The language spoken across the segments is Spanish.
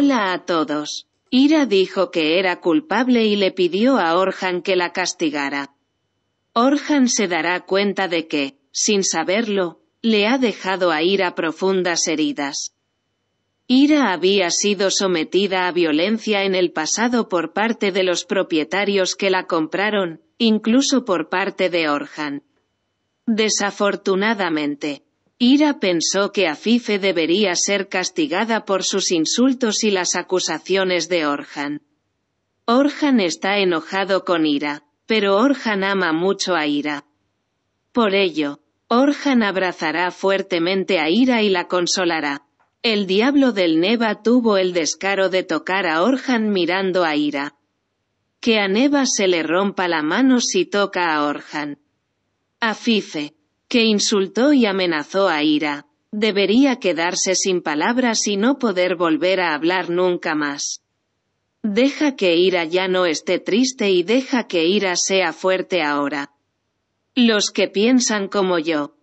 Hola a todos. Ira dijo que era culpable y le pidió a Orhan que la castigara. Orhan se dará cuenta de que, sin saberlo, le ha dejado a Ira profundas heridas. Ira había sido sometida a violencia en el pasado por parte de los propietarios que la compraron, incluso por parte de Orhan. Desafortunadamente, Ira pensó que Afife debería ser castigada por sus insultos y las acusaciones de Orhan. Orhan está enojado con Ira, pero Orhan ama mucho a Ira. Por ello, Orhan abrazará fuertemente a Ira y la consolará. El diablo del Neva tuvo el descaro de tocar a Orhan mirando a Ira. Que a Neva se le rompa la mano si toca a Orhan. Afife, que insultó y amenazó a Ira. Debería quedarse sin palabras y no poder volver a hablar nunca más. Deja que Ira ya no esté triste y deja que Ira sea fuerte ahora. Los que piensan como yo.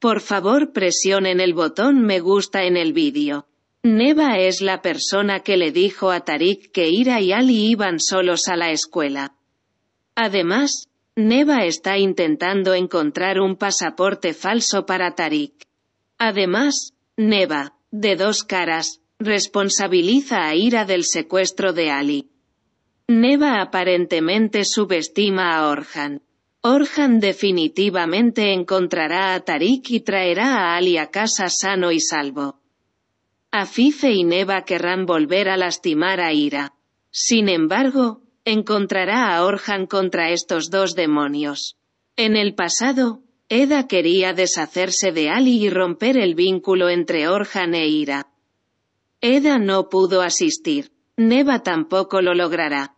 Por favor presionen el botón me gusta en el vídeo. Neva es la persona que le dijo a Tarik que Ira y Ali iban solos a la escuela. Además, Neva está intentando encontrar un pasaporte falso para Tarik. Además, Neva, de dos caras, responsabiliza a Ira del secuestro de Ali. Neva aparentemente subestima a Orhan. Orhan definitivamente encontrará a Tarik y traerá a Ali a casa sano y salvo. Afife y Neva querrán volver a lastimar a Ira. Sin embargo, encontrará a Orhan contra estos dos demonios. En el pasado, Eda quería deshacerse de Ali y romper el vínculo entre Orhan e Ira. Eda no pudo asistir. Neva tampoco lo logrará.